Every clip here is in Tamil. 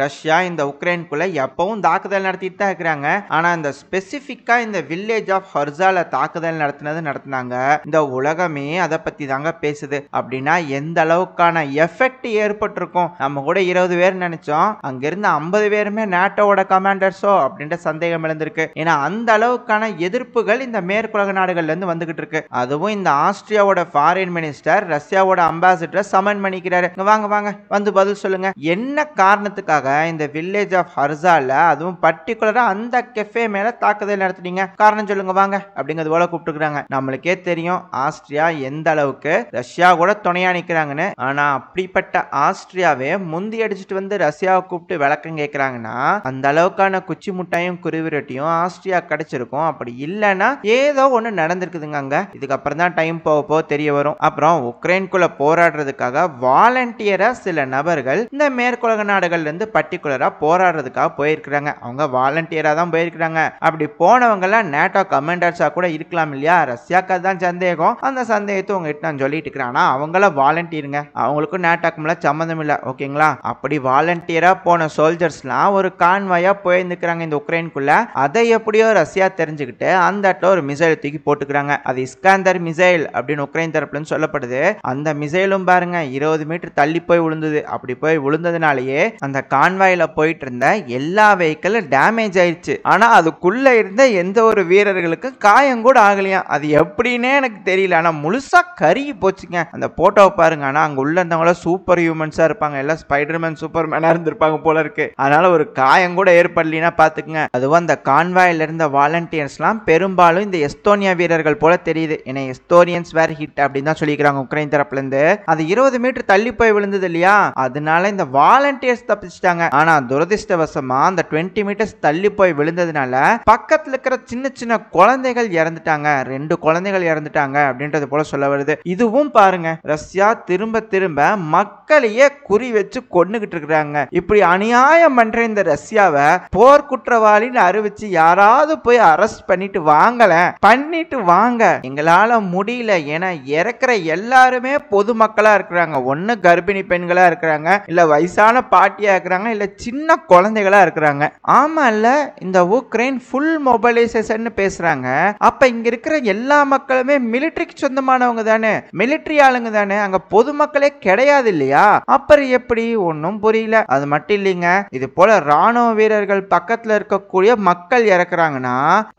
ரஷ்யா இந்த உக்ரைனுக்குள்ளே எப்பவும் தாக்குதல் நடத்திட்டு தான் இருக்கிறாங்க ஆனா இந்த ஸ்பெசிஃபிக்காக இந்த வில்லேஜ் ஆஃப் ஹர்சால தாக்குதல் நடத்தினது நடத்தினாங்க இந்த உலகமே அதை பத்தி தாங்க பேசுது அப்படின்னா எந்த அளவுக்கான எஃபெக்ட் ஏற்பட்டிருக்கும் நம்ம கூட இருபது பேர் நினைச்சோம் அங்கிருந்து ஐம்பது பேருமே நேட்டோவோட கமாண்டர்ஸோ அப்படின்ற சந்தேகம் எழுந்திருக்கு ஏன்னா அந்த அளவுக்கான எதிர்ப்புகள் இந்த மேற்குலக நாடுகள்ல இருந்து வந்துகிட்டு இருக்கு அதுவும் இந்த ஆஸ்திரியாவோட ஃபாரின் மினிஸ்டர் ரஷ்யாவோட அம்பாசிடர் சமன் பண்ணிக்கிறாரு வாங்க வாங்க வந்து பதில் சொல்லுங்க என்ன காரணத்துக்கு அதுக்காக இந்த வில்லேஜ் ஆஃப் ஹர்சால அதுவும் பர்டிகுலரா அந்த கெஃபே மேல தாக்குதல் நடத்துனீங்க காரணம் சொல்லுங்க வாங்க அப்படிங்கிறது போல கூப்பிட்டுருக்காங்க நம்மளுக்கே தெரியும் ஆஸ்திரியா எந்த அளவுக்கு ரஷ்யா கூட துணையா நிக்கிறாங்கன்னு ஆனா அப்படிப்பட்ட ஆஸ்திரியாவே முந்தி அடிச்சுட்டு வந்து ரஷ்யாவை கூப்பிட்டு விளக்கம் கேட்கிறாங்கன்னா அந்த அளவுக்கான குச்சி முட்டாயும் குருவிரட்டியும் ஆஸ்திரியா கிடைச்சிருக்கும் அப்படி இல்லைன்னா ஏதோ ஒன்று நடந்திருக்குதுங்க அங்க இதுக்கப்புறம் தான் டைம் போக போக தெரிய வரும் அப்புறம் உக்ரைனுக்குள்ள போராடுறதுக்காக வாலண்டியரா சில நபர்கள் இந்த மேற்குலக நாடுகள்ல இருந்து வந்து பர்டிகுலராக போராடுறதுக்காக போயிருக்கிறாங்க அவங்க வாலண்டியராக தான் போயிருக்கிறாங்க அப்படி போனவங்கெல்லாம் நேட்டோ கமாண்டர்ஸாக கூட இருக்கலாம் இல்லையா ரஷ்யாக்கு தான் சந்தேகம் அந்த சந்தேகத்தை உங்ககிட்ட நான் சொல்லிட்டு இருக்கிறேன் ஆனால் அவங்கள வாலண்டியருங்க அவங்களுக்கும் நேட்டோக்கும்லாம் சம்மந்தம் இல்லை ஓகேங்களா அப்படி வாலண்டியராக போன சோல்ஜர்ஸ்லாம் ஒரு கான்வாயாக போயிருந்துக்கிறாங்க இந்த உக்ரைனுக்குள்ள அதை எப்படியோ ரஷ்யா தெரிஞ்சுக்கிட்டு அந்த இடத்துல ஒரு மிசைல் தூக்கி போட்டுக்கிறாங்க அது இஸ்காந்தர் மிசைல் அப்படின்னு உக்ரைன் தரப்புலன்னு சொல்லப்படுது அந்த மிசைலும் பாருங்க இருபது மீட்டர் தள்ளி போய் விழுந்தது அப்படி போய் விழுந்ததுனாலேயே அந்த கான்வாயில் போயிட்டு இருந்த எல்லா வெஹிக்கிளும் டேமேஜ் ஆயிடுச்சு ஆனால் அதுக்குள்ளே இருந்த எந்த ஒரு வீரர்களுக்கும் காயம் கூட ஆகலையா அது எப்படின்னே எனக்கு தெரியல ஆனால் முழுசாக கருகி போச்சுங்க அந்த போட்டோவை பாருங்க ஆனால் அங்கே உள்ள இருந்தவங்களாம் சூப்பர் ஹியூமன்ஸாக இருப்பாங்க எல்லாம் ஸ்பைடர்மேன் சூப்பர் மேனாக இருந்திருப்பாங்க போல இருக்கு அதனால ஒரு காயம் கூட ஏற்படலினா பார்த்துக்குங்க அதுவும் அந்த கான்வாயில் இருந்த வாலண்டியர்ஸ்லாம் பெரும்பாலும் இந்த எஸ்தோனியா வீரர்கள் போல தெரியுது ஏன்னா எஸ்தோனியன்ஸ் வேர் ஹிட் அப்படின்னு தான் சொல்லிக்கிறாங்க உக்ரைன் இருந்து அது இருபது மீட்டர் தள்ளி போய் விழுந்தது இல்லையா அதனால இந்த வாலண்டியர்ஸ் தப்பிச்சு அடிச்சிட்டாங்க ஆனா துரதிருஷ்டவசமா அந்த டுவெண்ட்டி மீட்டர்ஸ் தள்ளி போய் விழுந்ததுனால பக்கத்துல இருக்கிற சின்ன சின்ன குழந்தைகள் இறந்துட்டாங்க ரெண்டு குழந்தைகள் இறந்துட்டாங்க அப்படின்றது போல சொல்ல வருது இதுவும் பாருங்க ரஷ்யா திரும்ப திரும்ப மக்களையே குறி வச்சு கொண்டுகிட்டு இருக்கிறாங்க இப்படி அநியாயம் பண்ற இந்த ரஷ்யாவை போர்க்குற்றவாளின்னு அறிவிச்சு யாராவது போய் அரெஸ்ட் பண்ணிட்டு வாங்கல பண்ணிட்டு வாங்க எங்களால முடியல ஏன்னா இறக்குற எல்லாருமே பொதுமக்களா இருக்கிறாங்க ஒன்னு கர்ப்பிணி பெண்களா இருக்கிறாங்க இல்ல வயசான பாட்டியா இருக்கிறாங்க இருக்கிறாங்க இல்லை சின்ன குழந்தைகளாக இருக்கிறாங்க ஆமாம் இல்லை இந்த உக்ரைன் ஃபுல் மொபைலைசேஷன் பேசுகிறாங்க அப்போ இங்கே இருக்கிற எல்லா மக்களுமே மிலிட்ரிக்கு சொந்தமானவங்க தானே மிலிட்ரி ஆளுங்க தானே அங்கே பொதுமக்களே கிடையாது இல்லையா அப்புறம் எப்படி ஒன்றும் புரியல அது மட்டும் இல்லைங்க இது போல ராணுவ வீரர்கள் பக்கத்தில் இருக்கக்கூடிய மக்கள் இறக்குறாங்கன்னா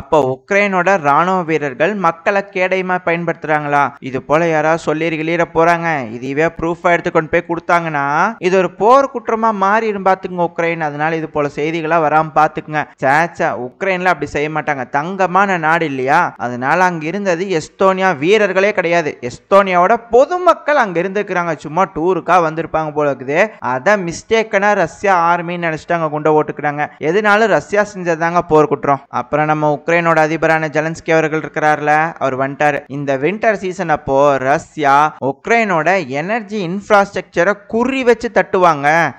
அப்போ உக்ரைனோட ராணுவ வீரர்கள் மக்களை கேடயமா பயன்படுத்துறாங்களா இது போல யாராவது சொல்லி போறாங்க இதுவே ப்ரூஃபா எடுத்துக்கொண்டு போய் கொடுத்தாங்கன்னா இது ஒரு போர் குற்றமா மாறி ஆகிடும் பார்த்துக்குங்க உக்ரைன் அதனால இது போல செய்திகளாக வராமல் பார்த்துக்குங்க சேச்சா உக்ரைன்ல அப்படி செய்ய மாட்டாங்க தங்கமான நாடு இல்லையா அதனால அங்க இருந்தது எஸ்தோனியா வீரர்களே கிடையாது எஸ்தோனியாவோட பொதுமக்கள் அங்க இருந்துக்கிறாங்க சும்மா டூருக்கா வந்திருப்பாங்க போல இருக்குது அதை மிஸ்டேக்கனா ரஷ்யா ஆர்மின்னு நினைச்சிட்டு அங்க கொண்டு ஓட்டுக்கிறாங்க எதுனாலும் ரஷ்யா செஞ்சதாங்க போர் குற்றம் அப்புறம் நம்ம உக்ரைனோட அதிபரான ஜலன்ஸ்கி அவர்கள் இருக்கிறார்ல அவர் வந்துட்டார் இந்த வின்டர் சீசன் அப்போ ரஷ்யா உக்ரைனோட எனர்ஜி இன்ஃப்ராஸ்ட்ரக்சரை குறி வச்சு தட்டுவாங்க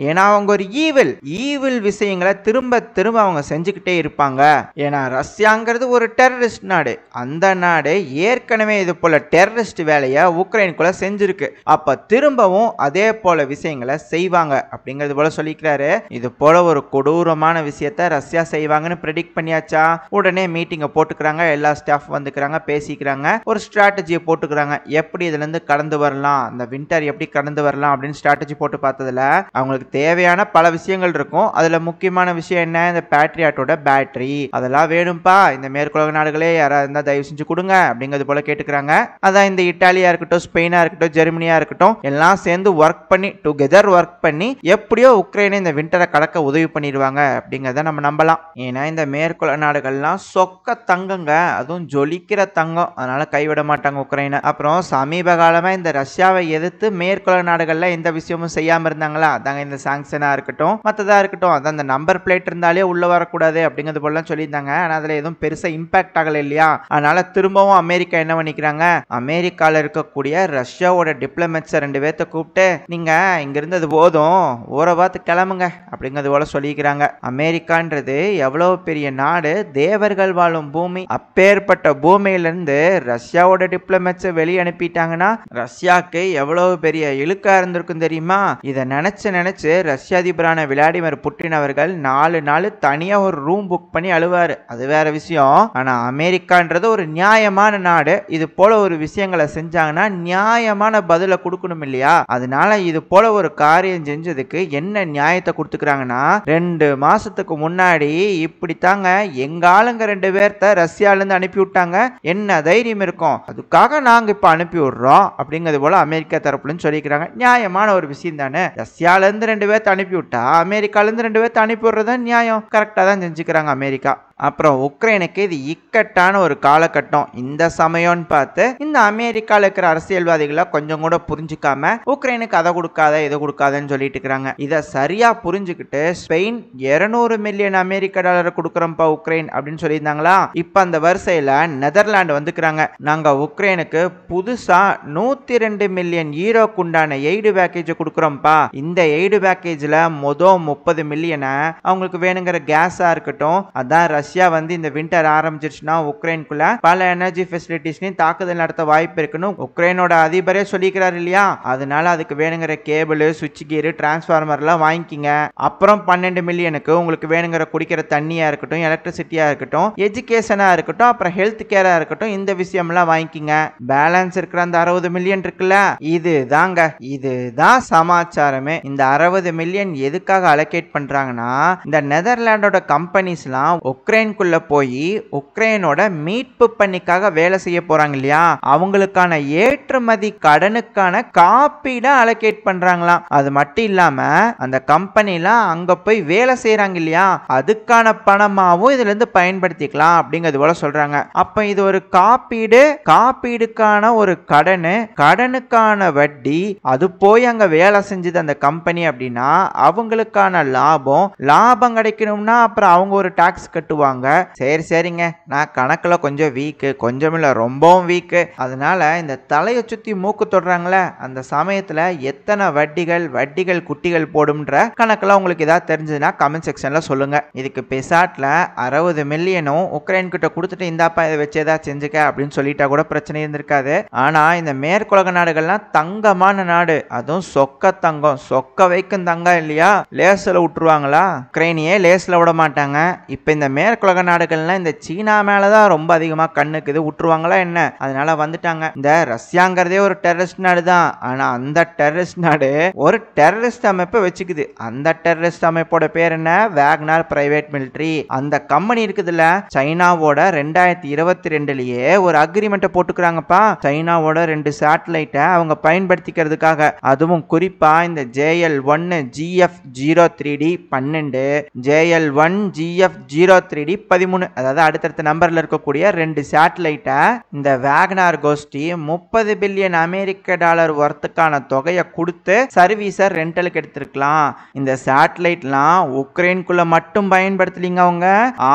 ஏன்னா அவங்க ஒரு ஈவில் ஈவில் விஷயங்களை திரும்ப திரும்ப அவங்க செஞ்சுக்கிட்டே இருப்பாங்க ஏன்னா ரஷ்யாங்கிறது ஒரு டெரரிஸ்ட் நாடு அந்த நாடு ஏற்கனவே இது போல டெரரிஸ்ட் வேலையை உக்ரைனுக்குள்ள செஞ்சிருக்கு அப்ப திரும்பவும் அதே போல விஷயங்களை செய்வாங்க அப்படிங்கிறது போல சொல்லிக்கிறாரு இது போல ஒரு கொடூரமான விஷயத்த ரஷ்யா செய்வாங்கன்னு ப்ரெடிக்ட் பண்ணியாச்சா உடனே மீட்டிங்கை போட்டுக்கிறாங்க எல்லா ஸ்டாஃப் வந்துக்கிறாங்க பேசிக்கிறாங்க ஒரு ஸ்ட்ராட்டஜியை போட்டுக்கிறாங்க எப்படி இதுல இருந்து கடந்து வரலாம் அந்த வின்டர் எப்படி கடந்து வரலாம் அப்படின்னு ஸ்ட்ராட்டஜி போட்டு பார்த்ததுல அவங்களுக்கு தேவையான பல விஷயங்கள் இருக்கும் அதில் முக்கியமான விஷயம் என்ன இந்த பேட்ரியாட்டோட பேட்டரி அதெல்லாம் வேணும்ப்பா இந்த மேற்குலக நாடுகளே யாராவது இருந்தால் தயவு செஞ்சு கொடுங்க அப்படிங்கிறது போல கேட்டுக்கிறாங்க அதான் இந்த இட்டாலியா இருக்கட்டும் ஸ்பெயினா இருக்கட்டும் ஜெர்மனியா இருக்கட்டும் எல்லாம் சேர்ந்து ஒர்க் பண்ணி டுகெதர் ஒர்க் பண்ணி எப்படியோ உக்ரைனை இந்த விண்டரை கடக்க உதவி பண்ணிடுவாங்க அப்படிங்கிறத நம்ம நம்பலாம் ஏன்னா இந்த மேற்குல நாடுகள்லாம் சொக்க தங்கங்க அதுவும் ஜொலிக்கிற தங்கம் அதனால கைவிட மாட்டாங்க உக்ரைனை அப்புறம் சமீப காலமாக இந்த ரஷ்யாவை எதிர்த்து மேற்குல நாடுகளில் எந்த விஷயமும் செய்யாமல் இருந்தாங்களா அதாங்க இந்த சாங்ஷனாக இருக்கட்டும் மற்றதாக இருக்கட்டும் அதான் அந்த நம்பர் பிளேட் இருந்தாலே உள்ளே வரக்கூடாது அப்படிங்கிறது போலாம் சொல்லியிருந்தாங்க ஆனால் அதில் எதுவும் பெருசாக இம்பாக்ட் ஆகலை இல்லையா அதனால் திரும்பவும் அமெரிக்கா என்ன பண்ணிக்கிறாங்க அமெரிக்காவில் இருக்கக்கூடிய ரஷ்யாவோட டிப்ளமேட்ஸை ரெண்டு பேர்த்த கூப்பிட்டு நீங்கள் இங்கேருந்து அது போதும் ஊரை பார்த்து கிளம்புங்க அப்படிங்கிறது போல சொல்லிக்கிறாங்க அமெரிக்கான்றது எவ்வளோ பெரிய நாடு தேவர்கள் வாழும் பூமி அப்பேற்பட்ட பூமியிலேருந்து ரஷ்யாவோட டிப்ளமேட்ஸை வெளியே அனுப்பிட்டாங்கன்னா ரஷ்யாவுக்கு எவ்வளோ பெரிய இழுக்காக இருந்திருக்கும் தெரியுமா இதை நினச்சி நினச்சி ரஷ்யா அதிபரான விளாடிமிர் புட்டின் அவர்கள் நாலு நாள் தனியாக ஒரு ரூம் புக் பண்ணி அழுவார் அது வேற விஷயம் ஆனால் அமெரிக்கான்றது ஒரு நியாயமான நாடு இது போல ஒரு விஷயங்களை செஞ்சாங்கன்னா நியாயமான பதிலை கொடுக்கணும் இல்லையா அதனால இது போல ஒரு காரியம் செஞ்சதுக்கு என்ன நியாயத்தை கொடுத்துக்கிறாங்கன்னா ரெண்டு மாசத்துக்கு முன்னாடி இப்படித்தாங்க எங்க ஆளுங்க ரெண்டு பேர்த்த இருந்து அனுப்பி விட்டாங்க என்ன தைரியம் இருக்கும் அதுக்காக நாங்க இப்ப அனுப்பி விடுறோம் அப்படிங்கிறது போல அமெரிக்கா தரப்புலன்னு சொல்லிக்கிறாங்க நியாயமான ஒரு விஷயம் தானே ரஷ்யால இருந்து ரெண்டு பேர்த்த அனுப்பி அனுப்பிவிட்டா அமெரிக்காலேருந்து ரெண்டு பேர்த்த அனுப்பிவிடுறது நியாயம் கரெக்டாக தான் செஞ்சுக்கிறாங்க அமெரிக்கா அப்புறம் உக்ரைனுக்கு இது இக்கட்டான ஒரு காலகட்டம் இந்த சமயம்னு பார்த்து இந்த அமெரிக்காவில் இருக்கிற அரசியல்வாதிகளை கொஞ்சம் கூட புரிஞ்சுக்காம உக்ரைனுக்கு அதை கொடுக்காத இதை கொடுக்காதன்னு சொல்லிட்டு இருக்கிறாங்க இதை சரியா புரிஞ்சுக்கிட்டு ஸ்பெயின் இருநூறு மில்லியன் அமெரிக்க டாலர் கொடுக்குறோம்ப்பா உக்ரைன் அப்படின்னு சொல்லியிருந்தாங்களா இப்போ அந்த வரிசையில் நெதர்லாண்டு வந்துக்கிறாங்க நாங்கள் உக்ரைனுக்கு புதுசாக நூற்றி ரெண்டு மில்லியன் ஈரோக்குண்டான எய்டு பேக்கேஜை கொடுக்குறோம்ப்பா இந்த எய்டு பேக்கேஜில் மொதல் முப்பது மில்லியனை அவங்களுக்கு வேணுங்கிற கேஸாக இருக்கட்டும் அதான் ரஷ்யா வந்து இந்த வின்டர் ஆரம்பிச்சிருச்சுன்னா உக்ரைனுக்குள்ள பல எனர்ஜி ஃபெசிலிட்டிஸ்லையும் தாக்குதல் நடத்த வாய்ப்பு இருக்குன்னு உக்ரைனோட அதிபரே சொல்லிக்கிறார் இல்லையா அதனால அதுக்கு வேணுங்கிற கேபிள் சுவிட்ச் கீரு டிரான்ஸ்ஃபார்மர்லாம் வாங்கிக்கிங்க அப்புறம் பன்னெண்டு மில்லியனுக்கு உங்களுக்கு வேணுங்கிற குடிக்கிற தண்ணியாக இருக்கட்டும் எலக்ட்ரிசிட்டியாக இருக்கட்டும் எஜுகேஷனாக இருக்கட்டும் அப்புறம் ஹெல்த் கேராக இருக்கட்டும் இந்த விஷயம்லாம் வாங்கிக்கிங்க பேலன்ஸ் இருக்கிற அந்த அறுபது மில்லியன் இருக்குல்ல இது தாங்க இது தான் சமாச்சாரமே இந்த அறுபது மில்லியன் எதுக்காக அலோகேட் பண்ணுறாங்கன்னா இந்த நெதர்லாண்டோட கம்பெனிஸ்லாம் உக்ரைனுக்குள்ளே போய் உக்ரைனோட மீட்பு பண்ணிக்காக வேலை செய்ய போகிறாங்க இல்லையா அவங்களுக்கான ஏற்றுமதி கடனுக்கான காப்பீடை அலோகேட் பண்ணுறாங்களாம் அது மட்டும் இல்லாமல் அந்த கம்பெனிலாம் அங்கே போய் வேலை செய்கிறாங்க இல்லையா அதுக்கான பணமாகவும் இதுலேருந்து பயன்படுத்திக்கலாம் அப்படிங்கிறது போல சொல்கிறாங்க அப்போ இது ஒரு காப்பீடு காப்பீடுக்கான ஒரு கடன் கடனுக்கான வட்டி அது போய் அங்கே வேலை செஞ்சது அந்த கம்பெனி அப்படின்னா அவங்களுக்கான லாபம் லாபம் கிடைக்கணும்னா அப்புறம் அவங்க ஒரு டாக்ஸ் கட்டுவாங்க சரி சரிங்க நான் கணக்கில் கொஞ்சம் வீக்கு கொஞ்சம் ரொம்பவும் வீக்கு அதனால இந்த தலையை சுற்றி மூக்கு தொடுறாங்களே அந்த சமயத்தில் எத்தனை வட்டிகள் வட்டிகள் குட்டிகள் போடும்ன்ற கணக்கில் உங்களுக்கு ஏதாவது தெரிஞ்சதுன்னா கமெண்ட் செக்ஷனில் சொல்லுங்கள் இதுக்கு பெசாட்டில் அறுபது மில்லியனும் உக்ரைன் கிட்ட கொடுத்துட்டு இந்தாப்பா இதை வச்சு ஏதாவது செஞ்சுக்க அப்படின்னு சொல்லிட்டா கூட பிரச்சனை இருந்திருக்காது ஆனால் இந்த மேற்குலக நாடுகள்லாம் தங்கமான நாடு அதுவும் சொக்க தங்கம் சொக்க வைக்கும் தங்கம் இல்லையா இல்லையா லேசில் விட்டுருவாங்களா உக்ரைனியே லேஸில் விட மாட்டாங்க இப்போ இந்த மேற்குலக நாடுகள்லாம் இந்த சீனா மேலே தான் ரொம்ப அதிகமாக கண்ணுக்கு இது விட்டுருவாங்களா என்ன அதனால வந்துட்டாங்க இந்த ரஷ்யாங்கிறதே ஒரு டெரரிஸ்ட் நாடு தான் ஆனால் அந்த டெரரிஸ்ட் நாடு ஒரு டெரரிஸ்ட் அமைப்பை வச்சுக்குது அந்த டெரரிஸ்ட் அமைப்போட பேர் என்ன வேக்னார் பிரைவேட் மிலிட்ரி அந்த கம்பெனி இருக்குதுல்ல சைனாவோட ரெண்டாயிரத்தி இருபத்தி ரெண்டுலயே ஒரு அக்ரிமெண்ட்டை போட்டுக்கிறாங்கப்பா சைனாவோட ரெண்டு சேட்டலைட்டை அவங்க பயன்படுத்திக்கிறதுக்காக அதுவும் குறிப்பா இந்த ஜேஎல் ஒன்னு GF GF zero three D பன்னெண்டு JL one GF zero three D பதிமூணு அதாவது அடுத்தடுத்த நம்பரில் இருக்கக்கூடிய ரெண்டு சேட்டலைட்டை இந்த வேகனார் கோஷ்டி முப்பது பில்லியன் அமெரிக்க டாலர் ஒர்த்துக்கான தொகையை கொடுத்து சர்வீஸை ரெண்டலுக்கு எடுத்திருக்கலாம் இந்த சேட்டலைட்லாம் உக்ரைனுக்குள்ள மட்டும் பயன்படுத்தலீங்க அவங்க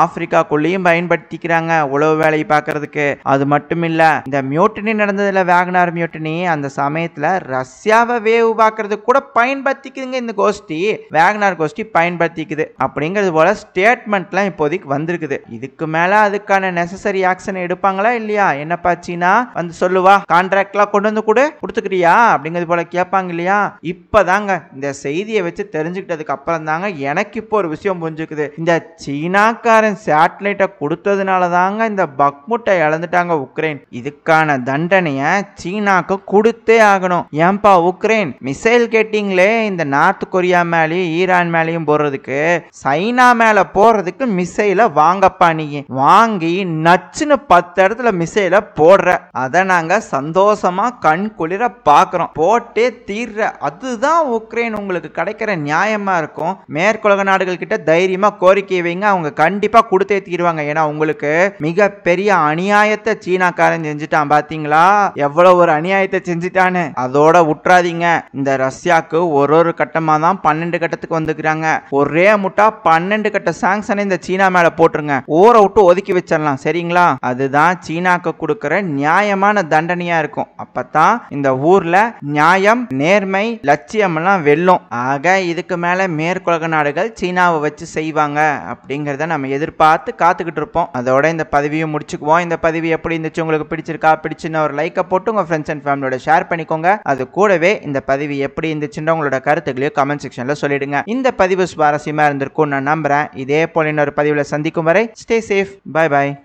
ஆப்பிரிக்காக்குள்ளேயும் பயன்படுத்திக்கிறாங்க உளவு வேலையை பார்க்கறதுக்கு அது மட்டும் இல்லை இந்த மியூட்டனி நடந்ததில் வேகனார் மியூட்டனி அந்த சமயத்தில் ரஷ்யாவை வேவு பார்க்கறதுக்கு கூட பயன்படுத்திக்குதுங்க இந்த கோஷ்டி கொஸ்டி வேகனார் கோஷ்டி பயன்படுத்திக்குது அப்படிங்கிறது போல ஸ்டேட்மெண்ட்லாம் இப்போதைக்கு வந்திருக்குது இதுக்கு மேல அதுக்கான நெசசரி ஆக்ஷன் எடுப்பாங்களா இல்லையா என்னப்பா சீனா வந்து சொல்லுவா கான்ட்ராக்ட்லாம் கொண்டு வந்து கூட கொடுத்துக்கிறியா அப்படிங்கிறது போல கேட்பாங்க இல்லையா இப்போதாங்க இந்த செய்தியை வச்சு தெரிஞ்சுக்கிட்டதுக்கு அப்புறம் தாங்க எனக்கு இப்போ ஒரு விஷயம் புரிஞ்சுக்குது இந்த சீனாக்காரன் சேட்டலைட்டை கொடுத்ததுனால தாங்க இந்த பக்முட்டை இழந்துட்டாங்க உக்ரைன் இதுக்கான தண்டனையை சீனாக்கு கொடுத்தே ஆகணும் ஏன்பா உக்ரைன் மிசைல் கேட்டிங்களே இந்த நார்த் கொரியா மேலேயும் ஈரான் மேலேயும் போடுறதுக்கு சைனா மேலே போடுறதுக்கு மிசைலை வாங்கப்பா நீ வாங்கி நச்சுன்னு பத்து இடத்துல மிசைலை போடுற அதை நாங்கள் சந்தோஷமா கண் குளிர பார்க்குறோம் போட்டே தீர்ற அதுதான் உக்ரைன் உங்களுக்கு கிடைக்கிற நியாயமாக இருக்கும் மேற்குலக நாடுகள் கிட்ட தைரியமாக கோரிக்கை வைங்க அவங்க கண்டிப்பாக கொடுத்தே தீர்வாங்க ஏன்னா உங்களுக்கு மிகப்பெரிய அநியாயத்தை சீனாக்காரன் செஞ்சுட்டான் பார்த்தீங்களா எவ்வளோ ஒரு அநியாயத்தை செஞ்சுட்டான்னு அதோட உற்றாதீங்க இந்த ரஷ்யாவுக்கு ஒரு ஒரு கட்டமாக தான் பன்னெண்டு கட்டத்துக்கு வந்துக்கிறாங்க ஒரே முட்டா பன்னெண்டு கட்ட சாங்ஷனை இந்த சீனா மேல போட்டுருங்க ஊரை விட்டு ஒதுக்கி வச்சிடலாம் சரிங்களா அதுதான் சீனாக்கு கொடுக்கிற நியாயமான தண்டனையா இருக்கும் அப்பதான் இந்த ஊர்ல நியாயம் நேர்மை லட்சியம் எல்லாம் வெல்லும் ஆக இதுக்கு மேல மேற்குலக நாடுகள் சீனாவை வச்சு செய்வாங்க அப்படிங்கிறத நம்ம எதிர்பார்த்து காத்துக்கிட்டு இருப்போம் அதோட இந்த பதவியை முடிச்சுக்குவோம் இந்த பதவி எப்படி இருந்துச்சு உங்களுக்கு பிடிச்சிருக்கா பிடிச்சுன்னு ஒரு லைக்கை போட்டு உங்க ஃப்ரெண்ட்ஸ் அண்ட் ஃபேமிலியோட ஷேர் பண்ணிக்கோங்க அது கூடவே இந்த பதவி எப்படி இருந்துச்சுன்ற உங்களோட கருத்துக்களையும் கமெண்ட் செக்ஷன் செக்ஷனில் சொல்லிடுங்க இந்த பதிவு சுவாரஸ்யமா இருந்திருக்கும் நான் நம்புறேன் இதே போல இன்னொரு பதிவுல சந்திக்கும் வரை ஸ்டே சேஃப் பாய் பாய்